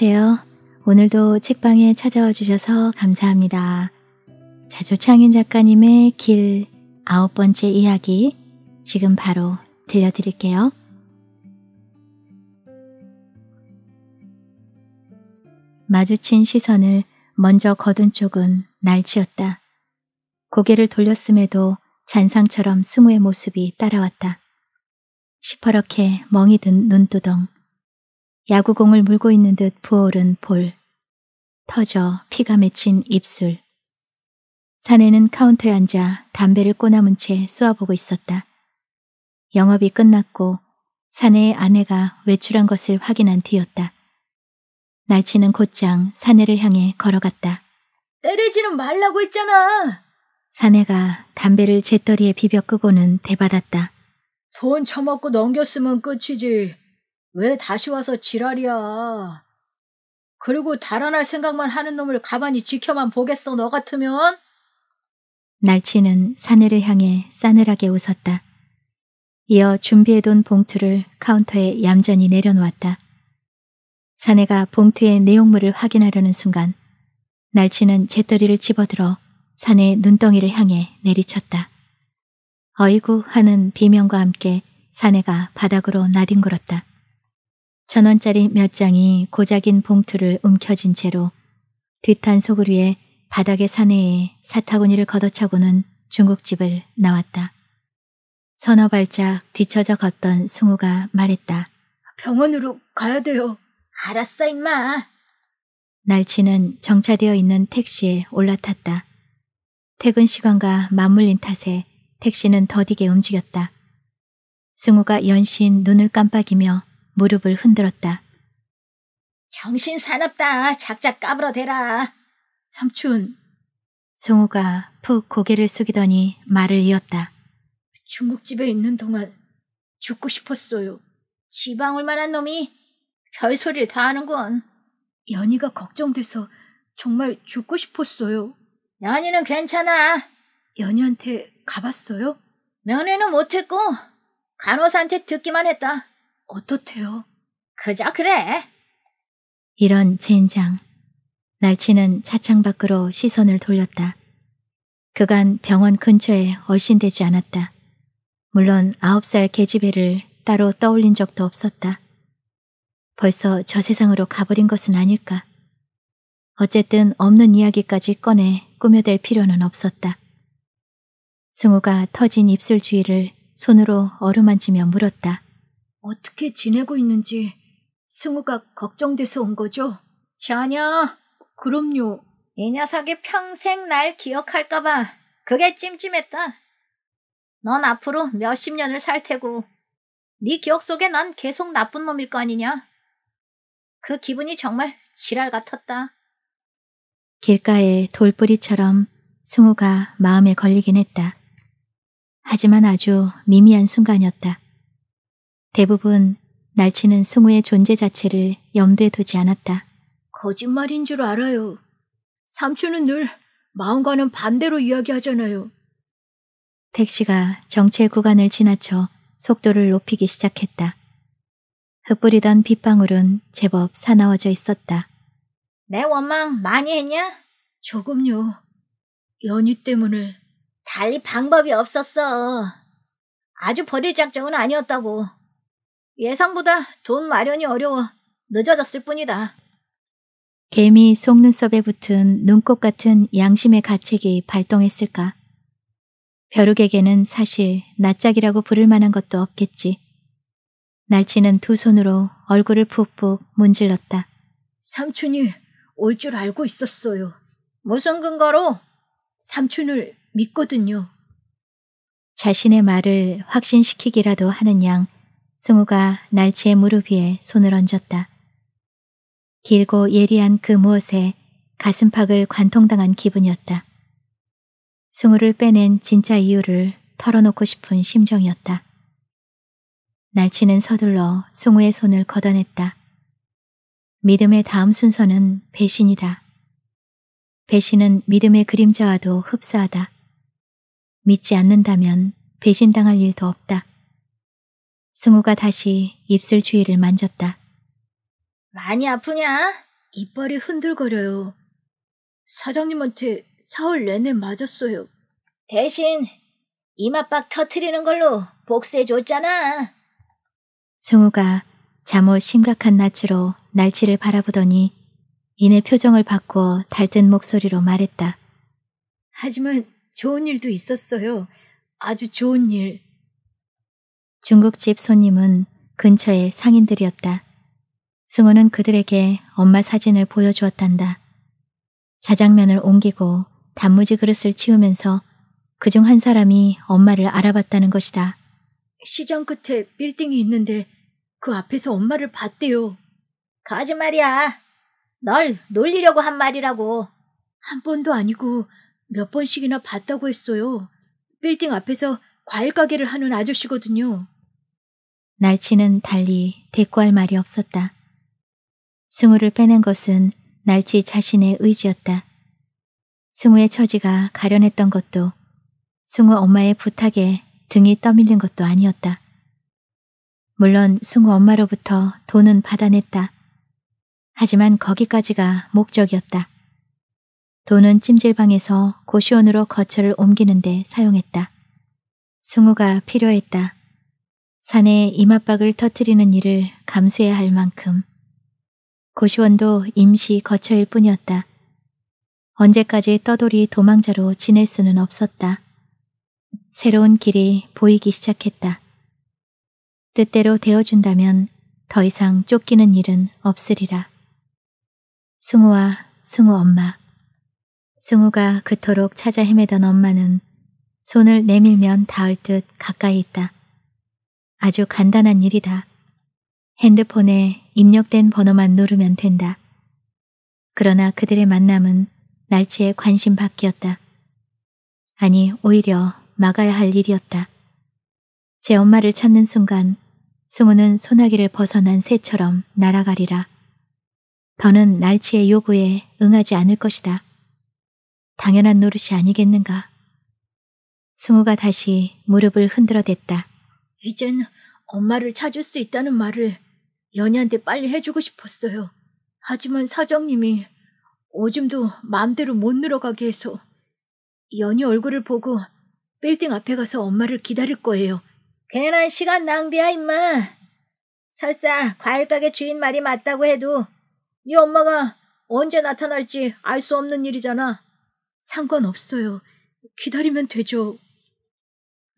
안녕하세요. 오늘도 책방에 찾아와 주셔서 감사합니다. 자조창인 작가님의 길 아홉 번째 이야기 지금 바로 들려드릴게요. 마주친 시선을 먼저 거둔 쪽은 날치였다. 고개를 돌렸음에도 잔상처럼 승우의 모습이 따라왔다. 시퍼렇게 멍이 든 눈두덩, 야구공을 물고 있는 듯 부어오른 볼, 터져 피가 맺힌 입술. 사내는 카운터에 앉아 담배를 꼬나문 채 쏘아보고 있었다. 영업이 끝났고 사내의 아내가 외출한 것을 확인한 뒤였다. 날치는 곧장 사내를 향해 걸어갔다. 때리지는 말라고 했잖아. 사내가 담배를 재떨이에 비벼 끄고는 대받았다. 돈 처먹고 넘겼으면 끝이지. 왜 다시 와서 지랄이야. 그리고 달아날 생각만 하는 놈을 가만히 지켜만 보겠어, 너 같으면? 날치는 사내를 향해 싸늘하게 웃었다. 이어 준비해둔 봉투를 카운터에 얌전히 내려놓았다. 사내가 봉투의 내용물을 확인하려는 순간 날치는 재떨이를 집어들어 사내의 눈덩이를 향해 내리쳤다. 어이구 하는 비명과 함께 사내가 바닥으로 나뒹굴었다. 전 원짜리 몇 장이 고작인 봉투를 움켜쥔 채로 뒤탄 속을 위해 바닥의 사내에 사타구니를 걷어차고는 중국집을 나왔다. 서너 발짝 뒤쳐져 걷던 승우가 말했다. 병원으로 가야 돼요. 알았어 임마. 날치는 정차되어 있는 택시에 올라탔다. 퇴근 시간과 맞물린 탓에 택시는 더디게 움직였다. 승우가 연신 눈을 깜빡이며 무릎을 흔들었다. 정신 사납다. 작작 까불어대라. 삼촌. 송우가 푹 고개를 숙이더니 말을 이었다. 중국집에 있는 동안 죽고 싶었어요. 지방 올 만한 놈이 별소리를 다 하는군. 연희가 걱정돼서 정말 죽고 싶었어요. 연희는 괜찮아. 연희한테 가봤어요? 면회는 못했고 간호사한테 듣기만 했다. 어떻대요? 그저 그래. 이런 젠장. 날치는 차창 밖으로 시선을 돌렸다. 그간 병원 근처에 얼씬되지 않았다. 물론 아홉 살개집애를 따로 떠올린 적도 없었다. 벌써 저 세상으로 가버린 것은 아닐까. 어쨌든 없는 이야기까지 꺼내 꾸며댈 필요는 없었다. 승우가 터진 입술 주위를 손으로 어루만지며 물었다. 어떻게 지내고 있는지 승우가 걱정돼서 온 거죠? 자녀, 그럼요. 이 녀석이 평생 날 기억할까봐 그게 찜찜했다. 넌 앞으로 몇십 년을 살 테고 네 기억 속에 난 계속 나쁜 놈일 거 아니냐. 그 기분이 정말 지랄 같았다. 길가에 돌뿌리처럼 승우가 마음에 걸리긴 했다. 하지만 아주 미미한 순간이었다. 대부분 날치는 승우의 존재 자체를 염두에 두지 않았다. 거짓말인 줄 알아요. 삼촌은 늘 마음과는 반대로 이야기하잖아요. 택시가 정체 구간을 지나쳐 속도를 높이기 시작했다. 흩뿌리던 빗방울은 제법 사나워져 있었다. 내 원망 많이 했냐? 조금요. 연희 때문에. 달리 방법이 없었어. 아주 버릴 작정은 아니었다고. 예상보다 돈 마련이 어려워 늦어졌을 뿐이다. 개미 속눈썹에 붙은 눈꽃 같은 양심의 가책이 발동했을까? 벼룩에게는 사실 낯짝이라고 부를 만한 것도 없겠지. 날치는 두 손으로 얼굴을 푹푹 문질렀다. 삼촌이 올 줄 알고 있었어요. 무슨 근거로? 삼촌을 믿거든요. 자신의 말을 확신시키기라도 하는 양 승우가 날치의 무릎 위에 손을 얹었다. 길고 예리한 그 무엇에 가슴팍을 관통당한 기분이었다. 승우를 빼낸 진짜 이유를 털어놓고 싶은 심정이었다. 날치는 서둘러 승우의 손을 걷어냈다. 믿음의 다음 순서는 배신이다. 배신은 믿음의 그림자와도 흡사하다. 믿지 않는다면 배신당할 일도 없다. 승우가 다시 입술 주위를 만졌다. 많이 아프냐? 이빨이 흔들거려요. 사장님한테 사흘 내내 맞았어요. 대신 이마빡 터트리는 걸로 복수해줬잖아. 승우가 잠옷 심각한 낯으로 날치를 바라보더니 이내 표정을 바꿔 달뜬 목소리로 말했다. 하지만 좋은 일도 있었어요. 아주 좋은 일. 중국집 손님은 근처의 상인들이었다. 승우는 그들에게 엄마 사진을 보여주었단다. 자장면을 옮기고 단무지 그릇을 치우면서 그중 한 사람이 엄마를 알아봤다는 것이다. 시장 끝에 빌딩이 있는데 그 앞에서 엄마를 봤대요. 거짓말이야. 널 놀리려고 한 말이라고. 한 번도 아니고 몇 번씩이나 봤다고 했어요. 빌딩 앞에서 과일 가게를 하는 아저씨거든요. 날치는 달리 대꾸할 말이 없었다. 승우를 빼낸 것은 날치 자신의 의지였다. 승우의 처지가 가련했던 것도 승우 엄마의 부탁에 등이 떠밀린 것도 아니었다. 물론 승우 엄마로부터 돈은 받아냈다. 하지만 거기까지가 목적이었다. 돈은 찜질방에서 고시원으로 거처를 옮기는데 사용했다. 승우가 필요했다. 산에 이맛박을 터트리는 일을 감수해야 할 만큼 고시원도 임시 거처일 뿐이었다. 언제까지 떠돌이 도망자로 지낼 수는 없었다. 새로운 길이 보이기 시작했다. 뜻대로 되어준다면 더 이상 쫓기는 일은 없으리라. 승우와 승우 엄마. 승우가 그토록 찾아 헤매던 엄마는 손을 내밀면 닿을 듯 가까이 있다. 아주 간단한 일이다. 핸드폰에 입력된 번호만 누르면 된다. 그러나 그들의 만남은 날치에 관심 밖이었다. 아니, 오히려 막아야 할 일이었다. 제 엄마를 찾는 순간 승우는 소나기를 벗어난 새처럼 날아가리라. 더는 날치의 요구에 응하지 않을 것이다. 당연한 노릇이 아니겠는가. 승우가 다시 무릎을 흔들어댔다. 이젠 엄마를 찾을 수 있다는 말을 연희한테 빨리 해주고 싶었어요. 하지만 사장님이 오줌도 마음대로 못 늘어가게 해서 연희 얼굴을 보고 빌딩 앞에 가서 엄마를 기다릴 거예요. 괜한 시간 낭비야 임마. 설사 과일 가게 주인 말이 맞다고 해도 네 엄마가 언제 나타날지 알 수 없는 일이잖아. 상관없어요. 기다리면 되죠.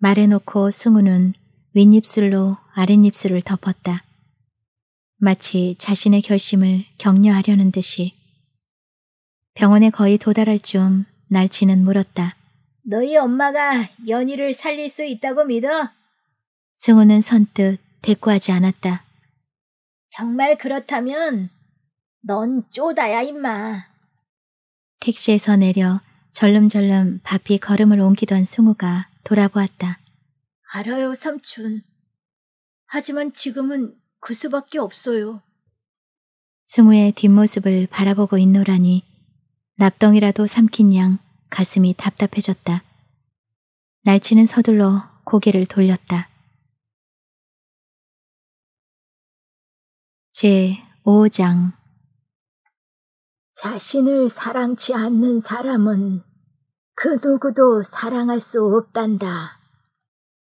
말해놓고 승우는 윗입술로 아랫입술을 덮었다. 마치 자신의 결심을 격려하려는 듯이. 병원에 거의 도달할 쯤 날치는 물었다. 너희 엄마가 연희를 살릴 수 있다고 믿어? 승우는 선뜻 대꾸하지 않았다. 정말 그렇다면 넌 쪼다야 임마. 택시에서 내려 절름절름 바삐 걸음을 옮기던 승우가 돌아보았다. 알아요, 삼촌. 하지만 지금은 그 수밖에 없어요. 승우의 뒷모습을 바라보고 있노라니 납덩이라도 삼킨 양 가슴이 답답해졌다. 날치는 서둘러 고개를 돌렸다. 제5장 자신을 사랑치 않는 사람은 그 누구도 사랑할 수 없단다.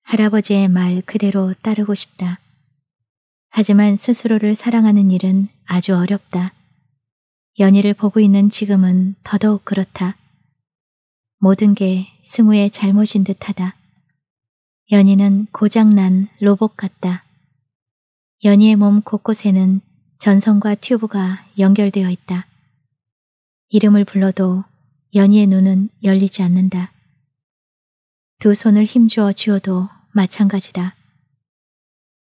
할아버지의 말 그대로 따르고 싶다. 하지만 스스로를 사랑하는 일은 아주 어렵다. 연희를 보고 있는 지금은 더더욱 그렇다. 모든 게 승우의 잘못인 듯하다. 연희는 고장난 로봇 같다. 연희의 몸 곳곳에는 전선과 튜브가 연결되어 있다. 이름을 불러도 연희의 눈은 열리지 않는다. 두 손을 힘주어 쥐어도 마찬가지다.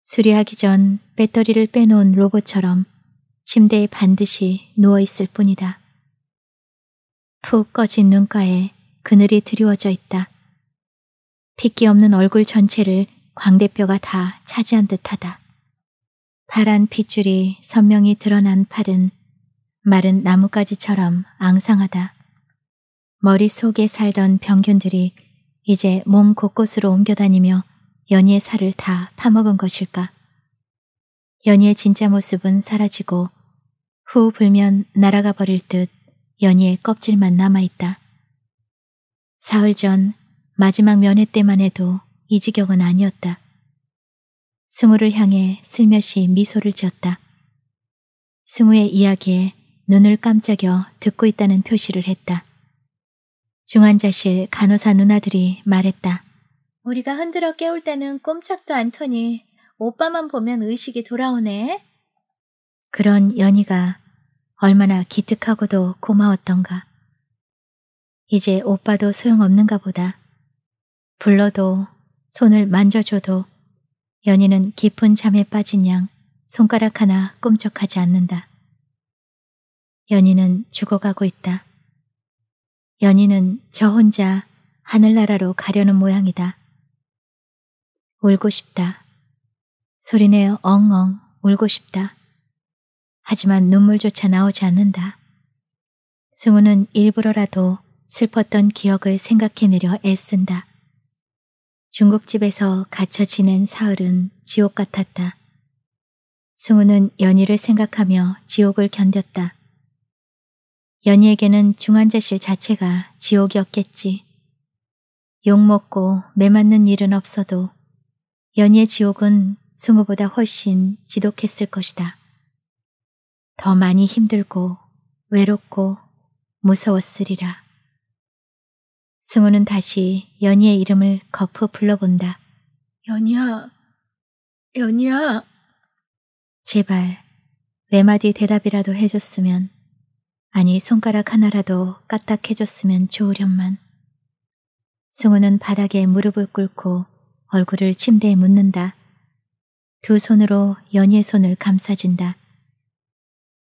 수리하기 전 배터리를 빼놓은 로봇처럼 침대에 반드시 누워있을 뿐이다. 푹 꺼진 눈가에 그늘이 드리워져 있다. 핏기 없는 얼굴 전체를 광대뼈가 다 차지한 듯하다. 파란 핏줄이 선명히 드러난 팔은 마른 나뭇가지처럼 앙상하다. 머릿속에 살던 병균들이 이제 몸 곳곳으로 옮겨다니며 연희의 살을 다 파먹은 것일까? 연희의 진짜 모습은 사라지고 후 불면 날아가 버릴 듯 연희의 껍질만 남아있다. 사흘 전 마지막 면회 때만 해도 이 지경은 아니었다. 승우를 향해 슬며시 미소를 지었다. 승우의 이야기에 눈을 깜짝여 듣고 있다는 표시를 했다. 중환자실 간호사 누나들이 말했다. 우리가 흔들어 깨울 때는 꼼짝도 않더니 오빠만 보면 의식이 돌아오네. 그런 연희가 얼마나 기특하고도 고마웠던가. 이제 오빠도 소용없는가 보다. 불러도 손을 만져줘도 연희는 깊은 잠에 빠진 양 손가락 하나 꼼짝하지 않는다. 연희는 죽어가고 있다. 연희는 저 혼자 하늘나라로 가려는 모양이다. 울고 싶다. 소리내어 엉엉 울고 싶다. 하지만 눈물조차 나오지 않는다. 승우는 일부러라도 슬펐던 기억을 생각해내려 애쓴다. 중국집에서 갇혀 지낸 사흘은 지옥 같았다. 승우는 연희를 생각하며 지옥을 견뎠다. 연희에게는 중환자실 자체가 지옥이었겠지. 욕먹고 매맞는 일은 없어도 연희의 지옥은 승우보다 훨씬 지독했을 것이다. 더 많이 힘들고 외롭고 무서웠으리라. 승우는 다시 연희의 이름을 거푸 불러본다. 연희야, 연희야. 제발 외마디 대답이라도 해줬으면 아니 손가락 하나라도 까딱해줬으면 좋으련만. 승우는 바닥에 무릎을 꿇고 얼굴을 침대에 묻는다. 두 손으로 연희의 손을 감싸준다.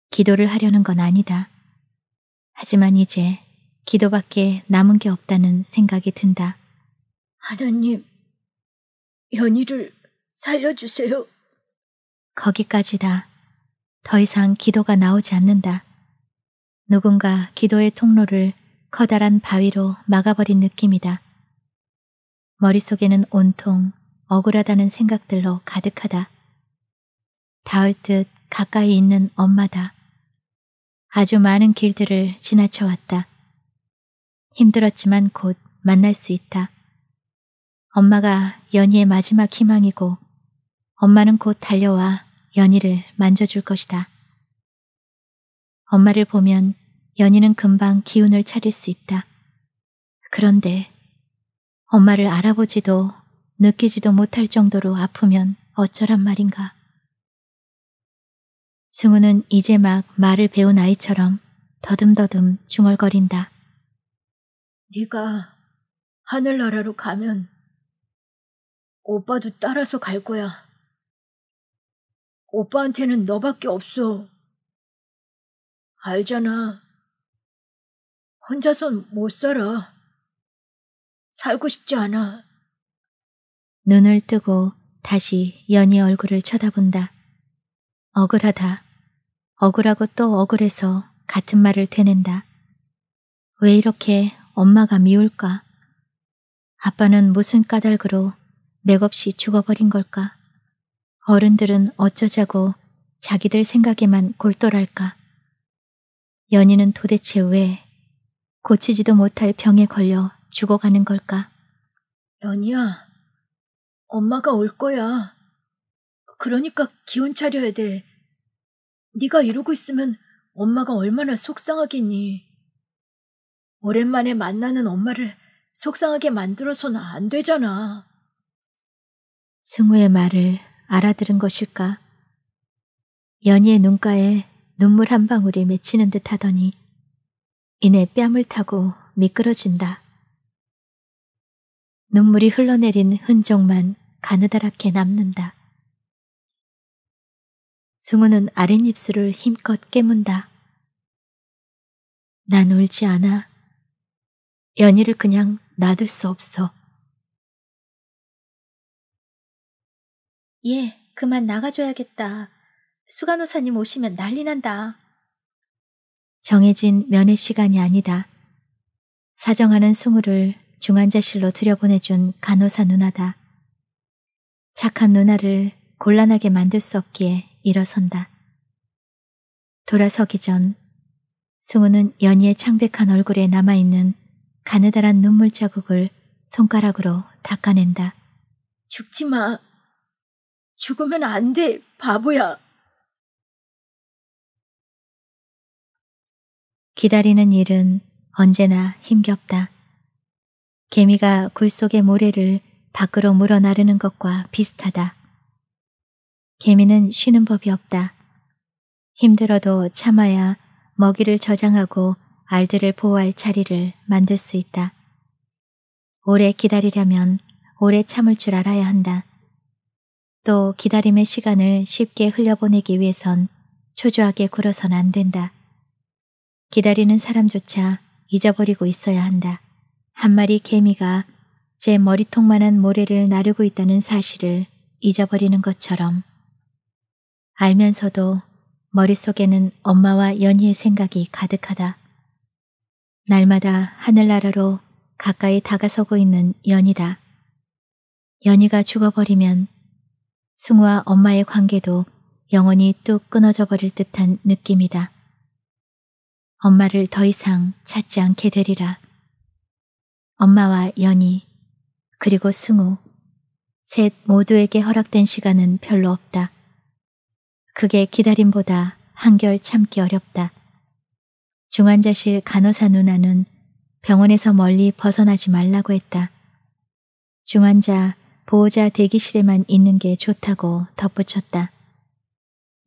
기도를 하려는 건 아니다. 하지만 이제 기도밖에 남은 게 없다는 생각이 든다. 하나님, 연희를 살려주세요. 거기까지다. 더 이상 기도가 나오지 않는다. 누군가 기도의 통로를 커다란 바위로 막아버린 느낌이다. 머릿속에는 온통 억울하다는 생각들로 가득하다. 닿을 듯 가까이 있는 엄마다. 아주 많은 길들을 지나쳐왔다. 힘들었지만 곧 만날 수 있다. 엄마가 연희의 마지막 희망이고 엄마는 곧 달려와 연희를 만져줄 것이다. 엄마를 보면 연희는 금방 기운을 차릴 수 있다. 그런데 엄마를 알아보지도 느끼지도 못할 정도로 아프면 어쩌란 말인가. 승우는 이제 막 말을 배운 아이처럼 더듬더듬 중얼거린다. 네가 하늘나라로 가면 오빠도 따라서 갈 거야. 오빠한테는 너밖에 없어. 알잖아. 혼자선 못 살아. 살고 싶지 않아. 눈을 뜨고 다시 연희 얼굴을 쳐다본다. 억울하다. 억울하고 또 억울해서 같은 말을 되낸다. 왜 이렇게 엄마가 미울까? 아빠는 무슨 까닭으로 맥없이 죽어버린 걸까? 어른들은 어쩌자고 자기들 생각에만 골똘할까? 연희는 도대체 왜 고치지도 못할 병에 걸려 죽어가는 걸까? 연희야, 엄마가 올 거야. 그러니까 기운 차려야 돼. 네가 이러고 있으면 엄마가 얼마나 속상하겠니. 오랜만에 만나는 엄마를 속상하게 만들어서는 안 되잖아. 승우의 말을 알아들은 것일까? 연희의 눈가에 눈물 한 방울이 맺히는 듯 하더니 이내 뺨을 타고 미끄러진다. 눈물이 흘러내린 흔적만 가느다랗게 남는다. 승우는 아랫입술을 힘껏 깨문다. 난 울지 않아. 연희를 그냥 놔둘 수 없어. 예, 그만 나가줘야겠다. 수간호사님 오시면 난리 난다. 정해진 면회 시간이 아니다. 사정하는 승우를 중환자실로 들여보내준 간호사 누나다. 착한 누나를 곤란하게 만들 수 없기에 일어선다. 돌아서기 전 승우는 연희의 창백한 얼굴에 남아있는 가느다란 눈물 자국을 손가락으로 닦아낸다. 죽지 마. 죽으면 안 돼, 바보야. 기다리는 일은 언제나 힘겹다. 개미가 굴 속의 모래를 밖으로 물어나르는 것과 비슷하다. 개미는 쉬는 법이 없다. 힘들어도 참아야 먹이를 저장하고 알들을 보호할 자리를 만들 수 있다. 오래 기다리려면 오래 참을 줄 알아야 한다. 또 기다림의 시간을 쉽게 흘려보내기 위해선 초조하게 굴어선 안 된다. 기다리는 사람조차 잊어버리고 있어야 한다. 한 마리 개미가 제 머리통만한 모래를 나르고 있다는 사실을 잊어버리는 것처럼 알면서도 머릿속에는 엄마와 연희의 생각이 가득하다. 날마다 하늘나라로 가까이 다가서고 있는 연희다. 연희가 죽어버리면 승우와 엄마의 관계도 영원히 뚝 끊어져 버릴 듯한 느낌이다. 엄마를 더 이상 찾지 않게 되리라. 엄마와 연희, 그리고 승우, 셋 모두에게 허락된 시간은 별로 없다. 그게 기다림보다 한결 참기 어렵다. 중환자실 간호사 누나는 병원에서 멀리 벗어나지 말라고 했다. 중환자 보호자 대기실에만 있는 게 좋다고 덧붙였다.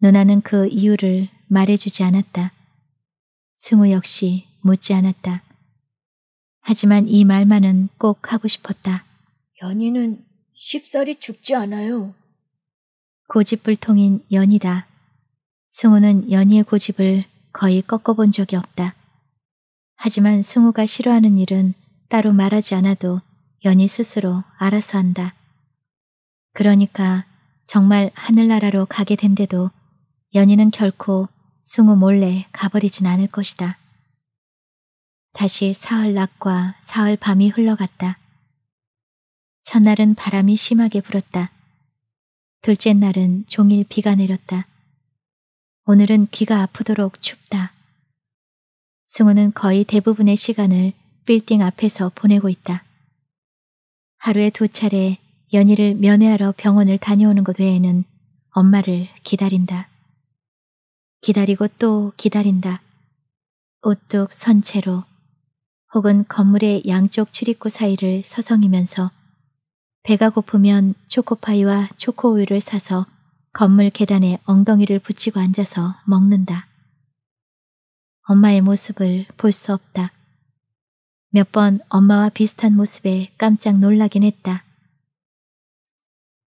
누나는 그 이유를 말해주지 않았다. 승우 역시 묻지 않았다. 하지만 이 말만은 꼭 하고 싶었다. 연희는 쉽사리 죽지 않아요. 고집불통인 연희다. 승우는 연희의 고집을 거의 꺾어본 적이 없다. 하지만 승우가 싫어하는 일은 따로 말하지 않아도 연희 스스로 알아서 한다. 그러니까 정말 하늘나라로 가게 된데도 연희는 결코 승우 몰래 가버리진 않을 것이다. 다시 사흘 낮과 사흘 밤이 흘러갔다. 첫날은 바람이 심하게 불었다. 둘째 날은 종일 비가 내렸다. 오늘은 귀가 아프도록 춥다. 승우는 거의 대부분의 시간을 빌딩 앞에서 보내고 있다. 하루에 두 차례 연희를 면회하러 병원을 다녀오는 것 외에는 엄마를 기다린다. 기다리고 또 기다린다. 우뚝선 채로 혹은 건물의 양쪽 출입구 사이를 서성이면서 배가 고프면 초코파이와 초코우유를 사서 건물 계단에 엉덩이를 붙이고 앉아서 먹는다. 엄마의 모습을 볼 수 없다. 몇 번 엄마와 비슷한 모습에 깜짝 놀라긴 했다.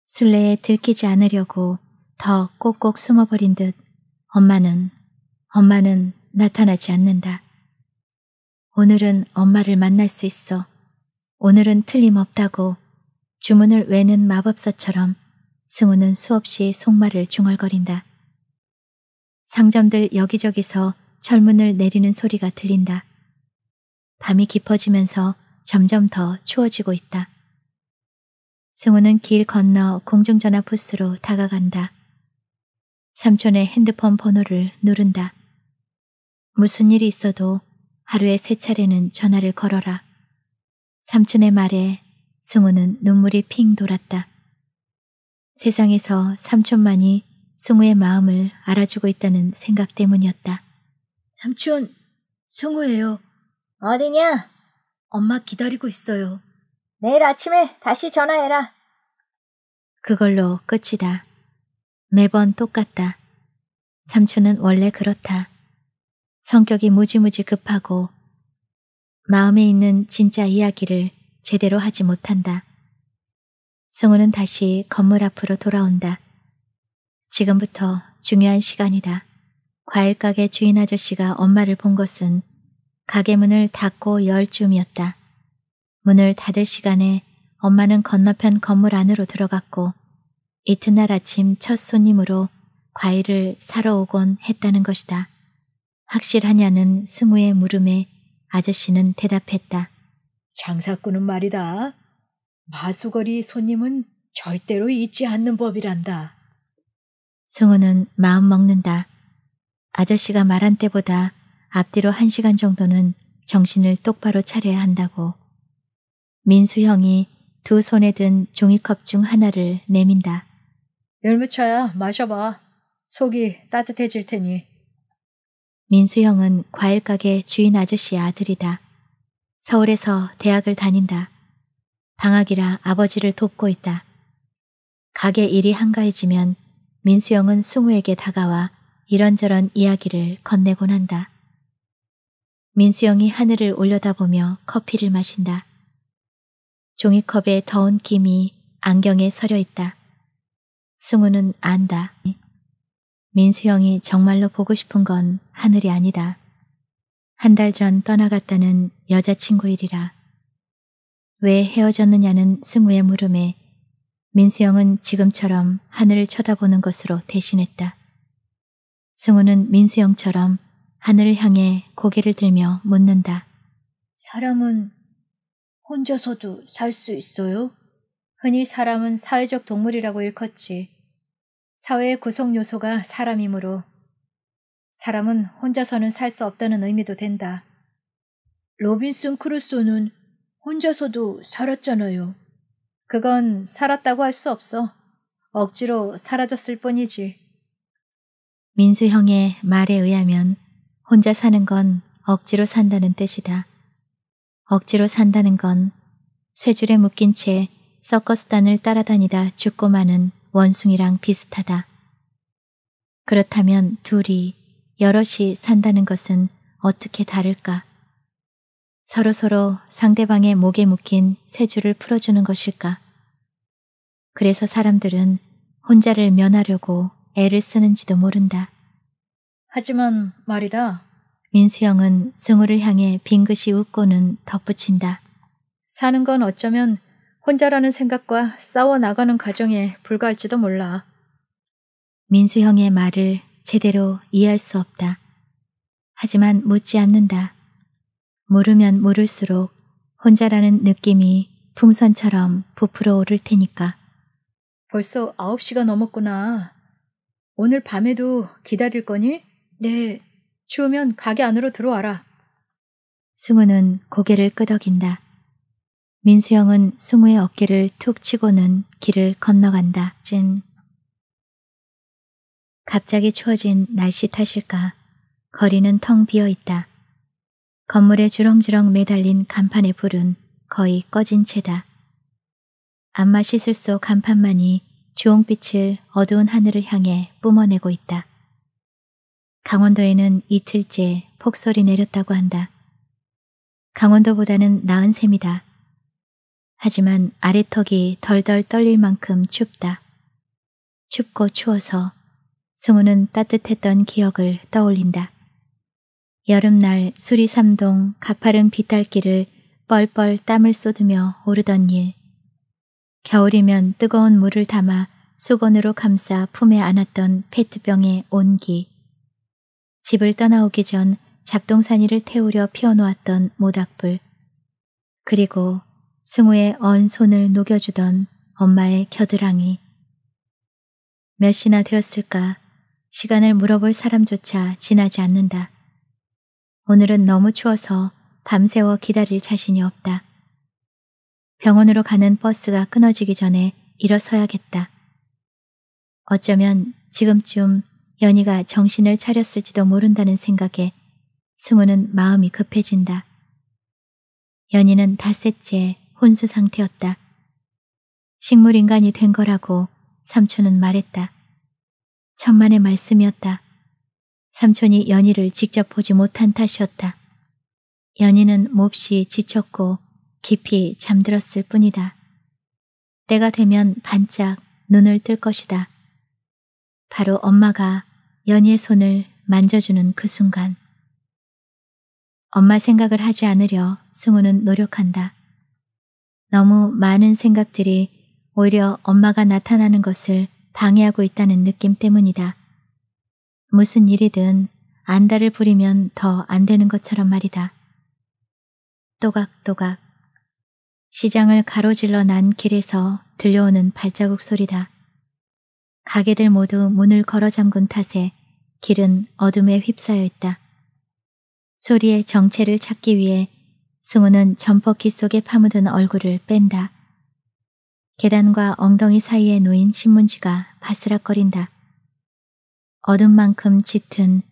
술래에 들키지 않으려고 더 꼭꼭 숨어버린 듯 엄마는, 엄마는 나타나지 않는다. 오늘은 엄마를 만날 수 있어. 오늘은 틀림없다고 주문을 외는 마법사처럼 승우는 수없이 속말을 중얼거린다. 상점들 여기저기서 철문을 내리는 소리가 들린다. 밤이 깊어지면서 점점 더 추워지고 있다. 승우는 길 건너 공중전화 부스로 다가간다. 삼촌의 핸드폰 번호를 누른다. 무슨 일이 있어도 하루에 세 차례는 전화를 걸어라. 삼촌의 말에 승우는 눈물이 핑 돌았다. 세상에서 삼촌만이 승우의 마음을 알아주고 있다는 생각 때문이었다. 삼촌, 승우예요. 어디냐? 엄마 기다리고 있어요. 내일 아침에 다시 전화해라. 그걸로 끝이다. 매번 똑같다. 삼촌은 원래 그렇다. 성격이 무지무지 급하고 마음에 있는 진짜 이야기를 제대로 하지 못한다. 승우는 다시 건물 앞으로 돌아온다. 지금부터 중요한 시간이다. 과일 가게 주인 아저씨가 엄마를 본 것은 가게 문을 닫고 열 쯤이었다. 문을 닫을 시간에 엄마는 건너편 건물 안으로 들어갔고 이튿날 아침 첫 손님으로 과일을 사러 오곤 했다는 것이다. 확실하냐는 승우의 물음에 아저씨는 대답했다. 장사꾼은 말이다. 마수거리 손님은 절대로 잊지 않는 법이란다. 승우는 마음 먹는다. 아저씨가 말한 때보다 앞뒤로 한 시간 정도는 정신을 똑바로 차려야 한다고. 민수 형이 두 손에 든 종이컵 중 하나를 내민다. 열무차야 마셔봐. 속이 따뜻해질 테니. 민수형은 과일가게 주인 아저씨의 아들이다. 서울에서 대학을 다닌다. 방학이라 아버지를 돕고 있다. 가게 일이 한가해지면 민수형은 승우에게 다가와 이런저런 이야기를 건네곤 한다. 민수형이 하늘을 올려다보며 커피를 마신다. 종이컵에 더운 김이 안경에 서려 있다. 승우는 안다. 민수영이 정말로 보고 싶은 건 하늘이 아니다. 한 달 전 떠나갔다는 여자친구 일이라. 왜 헤어졌느냐는 승우의 물음에 민수영은 지금처럼 하늘을 쳐다보는 것으로 대신했다. 승우는 민수영처럼 하늘을 향해 고개를 들며 묻는다. 사람은 혼자서도 살 수 있어요? 흔히 사람은 사회적 동물이라고 일컫지. 사회의 구성 요소가 사람이므로 사람은 혼자서는 살 수 없다는 의미도 된다. 로빈슨 크루소는 혼자서도 살았잖아요. 그건 살았다고 할 수 없어. 억지로 사라졌을 뿐이지. 민수 형의 말에 의하면 혼자 사는 건 억지로 산다는 뜻이다. 억지로 산다는 건 쇠줄에 묶인 채 서커스단을 따라다니다 죽고 마는 원숭이랑 비슷하다. 그렇다면 둘이 여럿이 산다는 것은 어떻게 다를까? 서로서로 상대방의 목에 묶인 쇠줄을 풀어주는 것일까? 그래서 사람들은 혼자를 면하려고 애를 쓰는지도 모른다. 하지만 말이다. 민수영은 승우를 향해 빙긋이 웃고는 덧붙인다. 사는 건 어쩌면 혼자라는 생각과 싸워나가는 과정에 불과할지도 몰라. 민수 형의 말을 제대로 이해할 수 없다. 하지만 묻지 않는다. 모르면 모를수록 혼자라는 느낌이 풍선처럼 부풀어 오를 테니까. 벌써 9시가 넘었구나. 오늘 밤에도 기다릴 거니? 네, 추우면 가게 안으로 들어와라. 승우는 고개를 끄덕인다. 민수영은 승우의 어깨를 툭 치고는 길을 건너간다. 찐. 갑자기 추워진 날씨 탓일까 거리는 텅 비어 있다. 건물에 주렁주렁 매달린 간판의 불은 거의 꺼진 채다. 안마 시술 속 간판만이 주홍빛을 어두운 하늘을 향해 뿜어내고 있다. 강원도에는 이틀째 폭설이 내렸다고 한다. 강원도보다는 나은 셈이다. 하지만 아래턱이 덜덜 떨릴 만큼 춥다. 춥고 추워서 승우는 따뜻했던 기억을 떠올린다. 여름날 수리삼동 가파른 비탈길을 뻘뻘 땀을 쏟으며 오르던 일. 겨울이면 뜨거운 물을 담아 수건으로 감싸 품에 안았던 페트병의 온기. 집을 떠나오기 전 잡동사니를 태우려 피워놓았던 모닥불. 그리고 승우의 언 손을 녹여주던 엄마의 겨드랑이. 몇 시나 되었을까 시간을 물어볼 사람조차 지나지 않는다. 오늘은 너무 추워서 밤새워 기다릴 자신이 없다. 병원으로 가는 버스가 끊어지기 전에 일어서야겠다. 어쩌면 지금쯤 연희가 정신을 차렸을지도 모른다는 생각에 승우는 마음이 급해진다. 연희는 다셋째 혼수 상태였다. 식물인간이 된 거라고 삼촌은 말했다. 천만의 말씀이었다. 삼촌이 연희를 직접 보지 못한 탓이었다. 연희는 몹시 지쳤고 깊이 잠들었을 뿐이다. 때가 되면 반짝 눈을 뜰 것이다. 바로 엄마가 연희의 손을 만져주는 그 순간. 엄마 생각을 하지 않으려 승우는 노력한다. 너무 많은 생각들이 오히려 엄마가 나타나는 것을 방해하고 있다는 느낌 때문이다. 무슨 일이든 안달을 부리면 더 안 되는 것처럼 말이다. 또각또각 시장을 가로질러 난 길에서 들려오는 발자국 소리다. 가게들 모두 문을 걸어 잠근 탓에 길은 어둠에 휩싸여 있다. 소리의 정체를 찾기 위해 승우는 점퍼키 속에 파묻은 얼굴을 뺀다. 계단과 엉덩이 사이에 놓인 신문지가 바스락거린다. 어둠만큼 짙은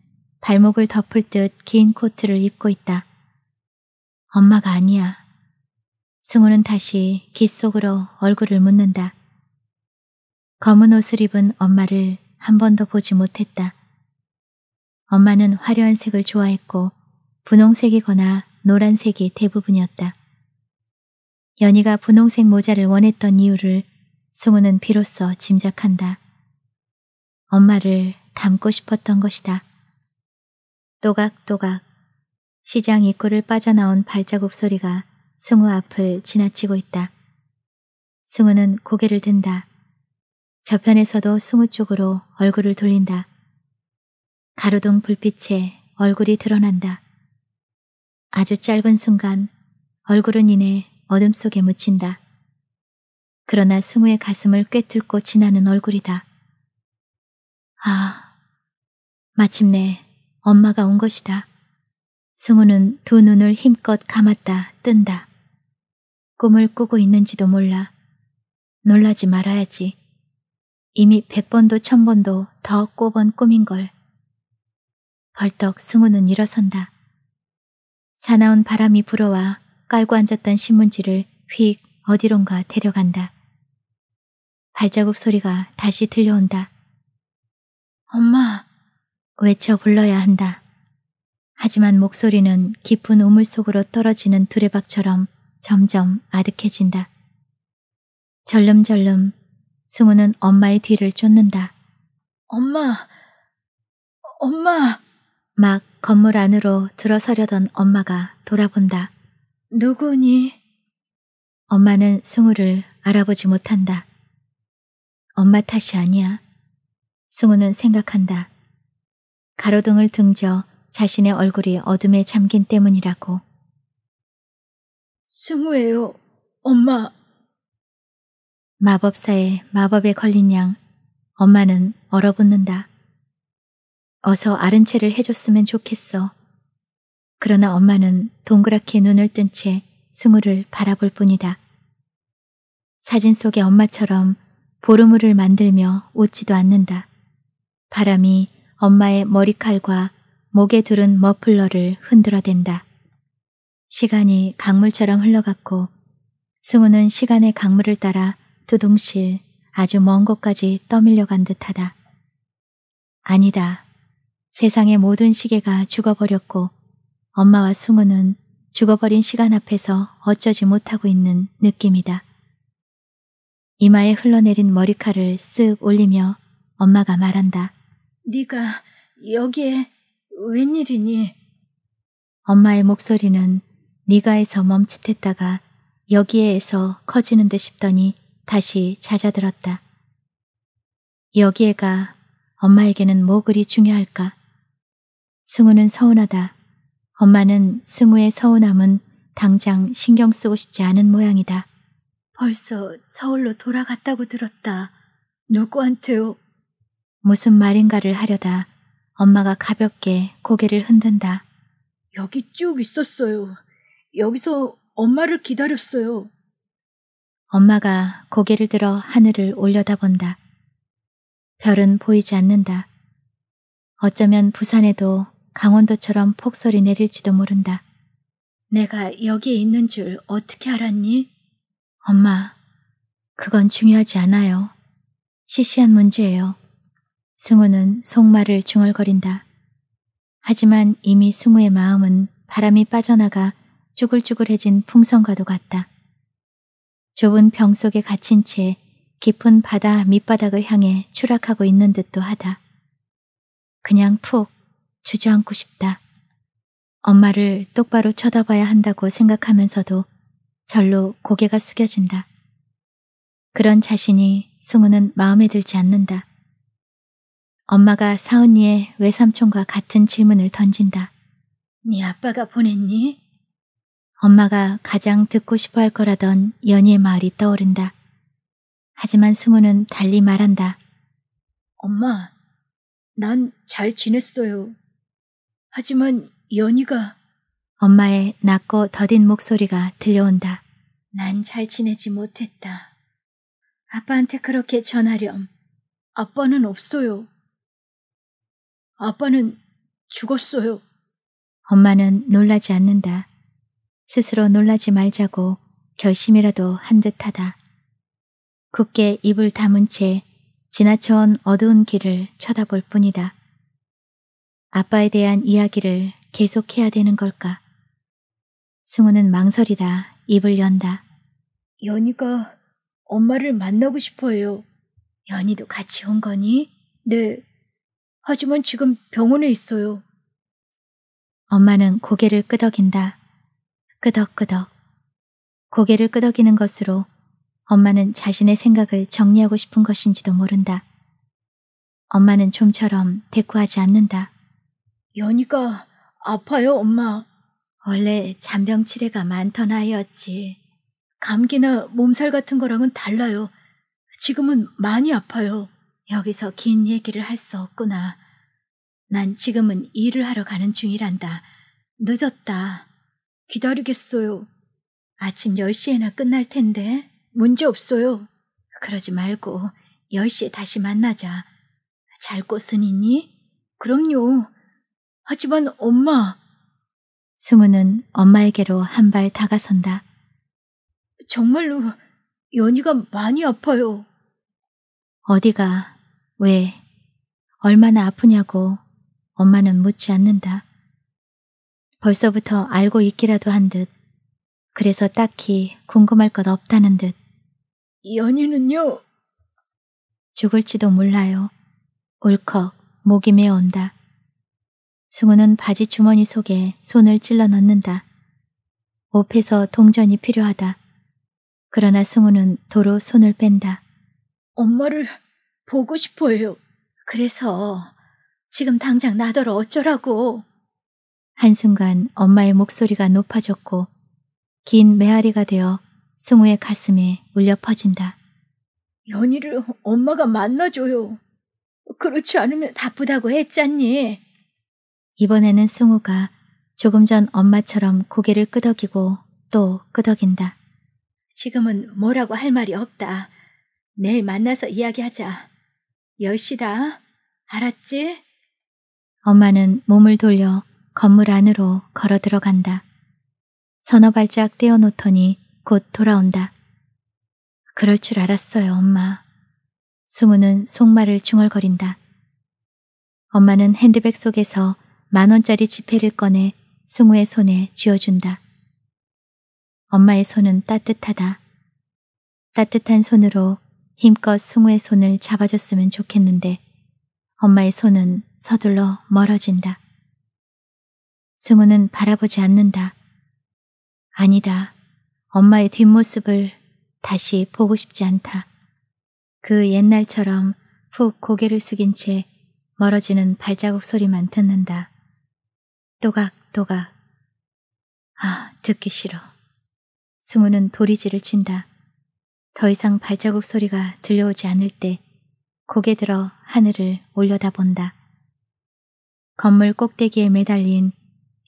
발목을 덮을 듯 긴 코트를 입고 있다. 엄마가 아니야. 승우는 다시 기 속으로 얼굴을 묻는다. 검은 옷을 입은 엄마를 한 번도 보지 못했다. 엄마는 화려한 색을 좋아했고 분홍색이거나 노란색이 대부분이었다. 연희가 분홍색 모자를 원했던 이유를 승우는 비로소 짐작한다. 엄마를 닮고 싶었던 것이다. 또각또각 시장 입구를 빠져나온 발자국 소리가 승우 앞을 지나치고 있다. 승우는 고개를 든다. 저편에서도 승우 쪽으로 얼굴을 돌린다. 가로등 불빛에 얼굴이 드러난다. 아주 짧은 순간 얼굴은 이내 어둠 속에 묻힌다. 그러나 승우의 가슴을 꿰뚫고 지나는 얼굴이다. 아, 마침내 엄마가 온 것이다. 승우는 두 눈을 힘껏 감았다 뜬다. 꿈을 꾸고 있는지도 몰라. 놀라지 말아야지. 이미 백번도 천번도 더 꼽은 꿈인걸. 벌떡 승우는 일어선다. 사나운 바람이 불어와 깔고 앉았던 신문지를 휙 어디론가 데려간다. 발자국 소리가 다시 들려온다. 엄마! 외쳐 불러야 한다. 하지만 목소리는 깊은 우물 속으로 떨어지는 두레박처럼 점점 아득해진다. 절름절름 승우는 엄마의 뒤를 쫓는다. 엄마! 엄마! 막 건물 안으로 들어서려던 엄마가 돌아본다. 누구니? 엄마는 승우를 알아보지 못한다. 엄마 탓이 아니야. 승우는 생각한다. 가로등을 등져 자신의 얼굴이 어둠에 잠긴 때문이라고. 승우예요, 엄마. 마법사의 마법에 걸린 양, 엄마는 얼어붙는다. 어서 아른채를 해줬으면 좋겠어. 그러나 엄마는 동그랗게 눈을 뜬 채 승우를 바라볼 뿐이다. 사진 속의 엄마처럼 보름물을 만들며 웃지도 않는다. 바람이 엄마의 머리칼과 목에 두른 머플러를 흔들어댄다. 시간이 강물처럼 흘러갔고 승우는 시간의 강물을 따라 두둥실 아주 먼 곳까지 떠밀려간 듯하다. 아니다. 세상의 모든 시계가 죽어버렸고 엄마와 승우는 죽어버린 시간 앞에서 어쩌지 못하고 있는 느낌이다. 이마에 흘러내린 머리카락을 쓱 올리며 엄마가 말한다. 네가 여기에 웬일이니? 엄마의 목소리는 네가에서 멈칫했다가 여기에에서 커지는 듯 싶더니 다시 잦아들었다. 여기에가 엄마에게는 뭐 그리 중요할까? 승우는 서운하다. 엄마는 승우의 서운함은 당장 신경 쓰고 싶지 않은 모양이다. 벌써 서울로 돌아갔다고 들었다. 누구한테요? 무슨 말인가를 하려다 엄마가 가볍게 고개를 흔든다. 여기 쭉 있었어요. 여기서 엄마를 기다렸어요. 엄마가 고개를 들어 하늘을 올려다본다. 별은 보이지 않는다. 어쩌면 부산에도 강원도처럼 폭설이 내릴지도 모른다. 내가 여기에 있는 줄 어떻게 알았니? 엄마, 그건 중요하지 않아요. 시시한 문제예요. 승우는 속말을 중얼거린다. 하지만 이미 승우의 마음은 바람이 빠져나가 쭈글쭈글해진 풍선과도 같다. 좁은 병 속에 갇힌 채 깊은 바다 밑바닥을 향해 추락하고 있는 듯도 하다. 그냥 푹 주저앉고 싶다. 엄마를 똑바로 쳐다봐야 한다고 생각하면서도 절로 고개가 숙여진다. 그런 자신이 승우는 마음에 들지 않는다. 엄마가 사은이의 외삼촌과 같은 질문을 던진다. 네 아빠가 보냈니? 엄마가 가장 듣고 싶어 할 거라던 연희의 말이 떠오른다. 하지만 승우는 달리 말한다. 엄마, 난 잘 지냈어요. 하지만 연희가 엄마의 낮고 더딘 목소리가 들려온다. 난 잘 지내지 못했다. 아빠한테 그렇게 전하렴. 아빠는 없어요. 아빠는 죽었어요. 엄마는 놀라지 않는다. 스스로 놀라지 말자고 결심이라도 한 듯하다. 굳게 입을 다문 채 지나쳐온 어두운 길을 쳐다볼 뿐이다. 아빠에 대한 이야기를 계속해야 되는 걸까? 승우는 망설이다 입을 연다. 연희가 엄마를 만나고 싶어해요. 연희도 같이 온 거니? 네. 하지만 지금 병원에 있어요. 엄마는 고개를 끄덕인다. 끄덕끄덕. 고개를 끄덕이는 것으로 엄마는 자신의 생각을 정리하고 싶은 것인지도 모른다. 엄마는 좀처럼 대꾸하지 않는다. 연희가 아파요, 엄마. 원래 잔병치레가 많던 아이였지. 감기나 몸살 같은 거랑은 달라요. 지금은 많이 아파요. 여기서 긴 얘기를 할 수 없구나. 난 지금은 일을 하러 가는 중이란다. 늦었다. 기다리겠어요. 아침 10시에나 끝날 텐데. 문제 없어요. 그러지 말고 10시에 다시 만나자. 잘곳은 있니? 그럼요. 하지만 엄마. 승우는 엄마에게로 한 발 다가선다. 정말로 연희가 많이 아파요. 어디가, 왜, 얼마나 아프냐고 엄마는 묻지 않는다. 벌써부터 알고 있기라도 한 듯, 그래서 딱히 궁금할 것 없다는 듯. 연희는요? 죽을지도 몰라요. 울컥 목이 메어온다. 승우는 바지 주머니 속에 손을 찔러 넣는다. 옷에서 동전이 필요하다. 그러나 승우는 도로 손을 뺀다. 엄마를 보고 싶어요. 그래서 지금 당장 나더러 어쩌라고. 한순간 엄마의 목소리가 높아졌고 긴 메아리가 되어 승우의 가슴에 울려 퍼진다. 연희를 엄마가 만나줘요. 그렇지 않으면 바쁘다고 했잖니. 이번에는 승우가 조금 전 엄마처럼 고개를 끄덕이고 또 끄덕인다. 지금은 뭐라고 할 말이 없다. 내일 만나서 이야기하자. 10시다. 알았지? 엄마는 몸을 돌려 건물 안으로 걸어 들어간다. 서너 발짝 떼어놓더니 곧 돌아온다. 그럴 줄 알았어요, 엄마. 승우는 속말을 중얼거린다. 엄마는 핸드백 속에서 만 원짜리 지폐를 꺼내 승우의 손에 쥐어준다. 엄마의 손은 따뜻하다. 따뜻한 손으로 힘껏 승우의 손을 잡아줬으면 좋겠는데 엄마의 손은 서둘러 멀어진다. 승우는 바라보지 않는다. 아니다. 엄마의 뒷모습을 다시 보고 싶지 않다. 그 옛날처럼 훅 고개를 숙인 채 멀어지는 발자국 소리만 듣는다. 또각또각. 아, 듣기 싫어. 승우는 도리지를 친다. 더 이상 발자국 소리가 들려오지 않을 때 고개 들어 하늘을 올려다본다. 건물 꼭대기에 매달린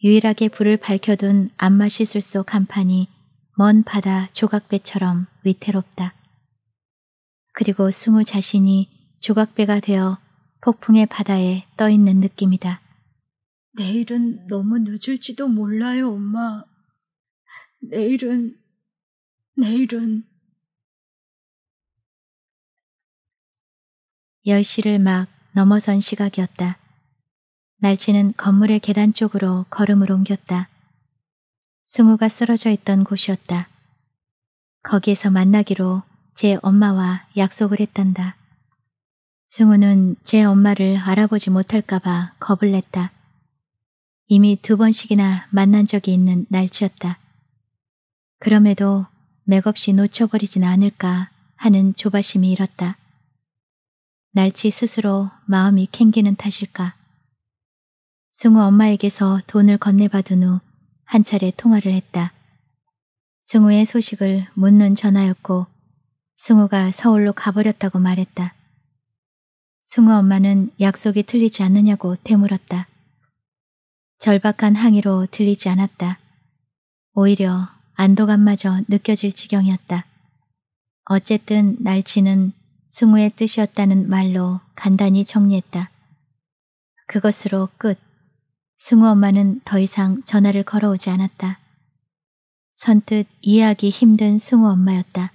유일하게 불을 밝혀둔 안마시술소 간판이 먼 바다 조각배처럼 위태롭다. 그리고 승우 자신이 조각배가 되어 폭풍의 바다에 떠있는 느낌이다. 내일은 음. 너무 늦을지도 몰라요, 엄마. 내일은, 내일은. 10시를 막 넘어선 시각이었다. 날치는 건물의 계단 쪽으로 걸음을 옮겼다. 승우가 쓰러져 있던 곳이었다. 거기에서 만나기로 제 엄마와 약속을 했단다. 승우는 제 엄마를 알아보지 못할까봐 겁을 냈다. 이미 두 번씩이나 만난 적이 있는 날치였다. 그럼에도 맥없이 놓쳐버리진 않을까 하는 조바심이 일었다. 날치 스스로 마음이 캥기는 탓일까. 승우 엄마에게서 돈을 건네받은 후 한 차례 통화를 했다. 승우의 소식을 묻는 전화였고 승우가 서울로 가버렸다고 말했다. 승우 엄마는 약속이 틀리지 않느냐고 되물었다. 절박한 항의로 들리지 않았다. 오히려 안도감마저 느껴질 지경이었다. 어쨌든 날치는 승우의 뜻이었다는 말로 간단히 정리했다. 그것으로 끝. 승우 엄마는 더 이상 전화를 걸어오지 않았다. 선뜻 이해하기 힘든 승우 엄마였다.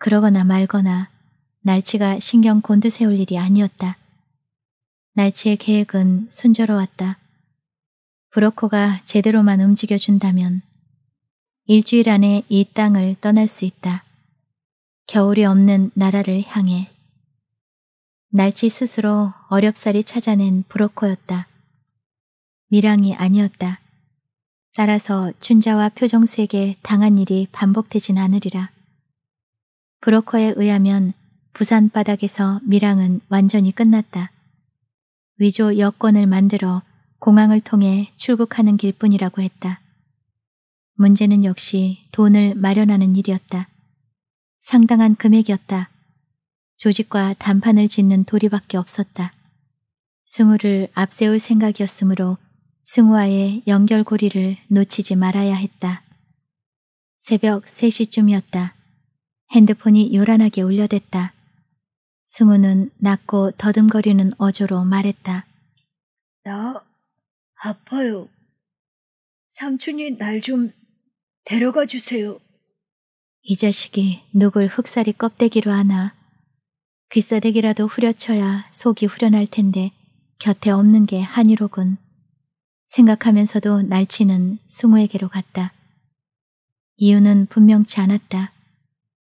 그러거나 말거나 날치가 신경 곤두세울 일이 아니었다. 날치의 계획은 순조로웠다. 브로커가 제대로만 움직여준다면 일주일 안에 이 땅을 떠날 수 있다. 겨울이 없는 나라를 향해. 날치 스스로 어렵사리 찾아낸 브로커였다. 미랑이 아니었다. 따라서 춘자와 표정수에게 당한 일이 반복되진 않으리라. 브로커에 의하면 부산 바닥에서 미랑은 완전히 끝났다. 위조 여권을 만들어 공항을 통해 출국하는 길뿐이라고 했다. 문제는 역시 돈을 마련하는 일이었다. 상당한 금액이었다. 조직과 담판을 짓는 도리밖에 없었다. 승우를 앞세울 생각이었으므로 승우와의 연결고리를 놓치지 말아야 했다. 새벽 3시쯤이었다. 핸드폰이 요란하게 울려댔다. 승우는 낮고 더듬거리는 어조로 말했다. 너 아파요. 삼촌이 날 좀 데려가 주세요. 이 자식이 누굴 흑살이 껍데기로 하나. 귀싸대기라도 후려쳐야 속이 후련할 텐데 곁에 없는 게한이로은 생각하면서도 날치는 승우에게로 갔다. 이유는 분명치 않았다.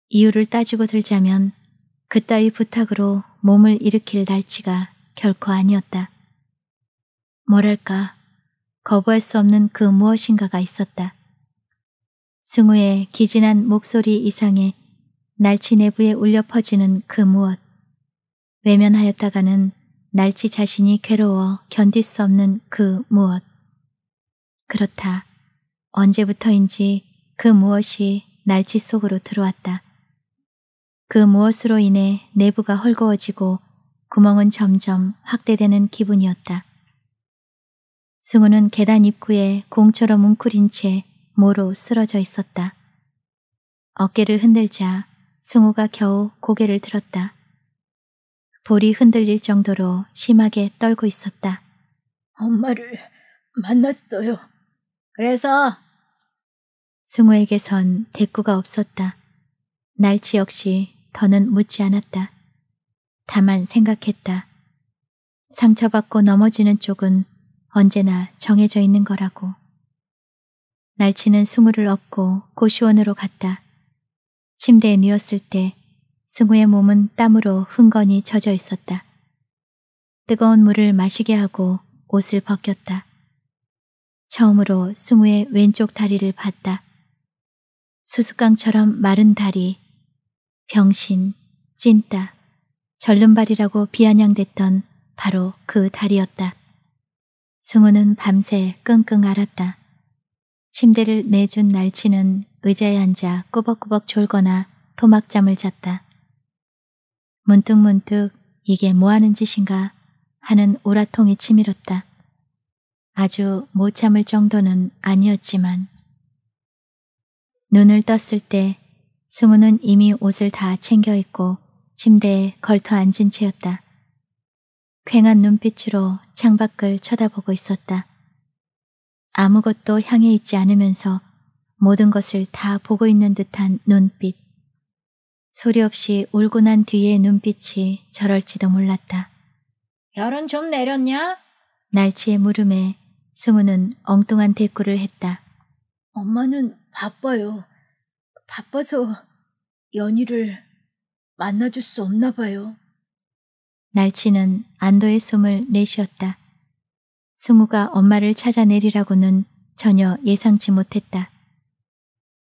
이유를 따지고 들자면 그따위 부탁으로 몸을 일으킬 날치가 결코 아니었다. 뭐랄까 거부할 수 없는 그 무엇인가가 있었다. 승우의 기진한 목소리 이상의 날치 내부에 울려 퍼지는 그 무엇. 외면하였다가는 날치 자신이 괴로워 견딜 수 없는 그 무엇. 그렇다. 언제부터인지 그 무엇이 날치 속으로 들어왔다. 그 무엇으로 인해 내부가 헐거워지고 구멍은 점점 확대되는 기분이었다. 승우는 계단 입구에 공처럼 웅크린 채 모로 쓰러져 있었다. 어깨를 흔들자 승우가 겨우 고개를 들었다. 볼이 흔들릴 정도로 심하게 떨고 있었다. 엄마를 만났어요. 그래서 승우에게선 대꾸가 없었다. 날치 역시 더는 묻지 않았다. 다만 생각했다. 상처받고 넘어지는 쪽은 언제나 정해져 있는 거라고. 날치는 승우를 업고 고시원으로 갔다. 침대에 누웠을 때 승우의 몸은 땀으로 흥건히 젖어 있었다. 뜨거운 물을 마시게 하고 옷을 벗겼다. 처음으로 승우의 왼쪽 다리를 봤다. 수수깡처럼 마른 다리, 병신, 찐따, 절름발이라고 비아냥댔던 바로 그 다리였다. 승우는 밤새 끙끙 앓았다. 침대를 내준 날치는 의자에 앉아 꾸벅꾸벅 졸거나 토막잠을 잤다. 문득문득 이게 뭐하는 짓인가 하는 오라통이 치밀었다. 아주 못 참을 정도는 아니었지만 눈을 떴을 때 승우는 이미 옷을 다 챙겨 입고 침대에 걸터 앉은 채였다. 퀭한 눈빛으로 창밖을 쳐다보고 있었다. 아무것도 향해 있지 않으면서 모든 것을 다 보고 있는 듯한 눈빛. 소리 없이 울고 난 뒤의 눈빛이 저럴지도 몰랐다. 열은 좀 내렸냐? 날치의 물음에 승우는 엉뚱한 대꾸를 했다. 엄마는 바빠요. 바빠서 연희를 만나줄 수 없나 봐요. 날치는 안도의 숨을 내쉬었다. 승우가 엄마를 찾아내리라고는 전혀 예상치 못했다.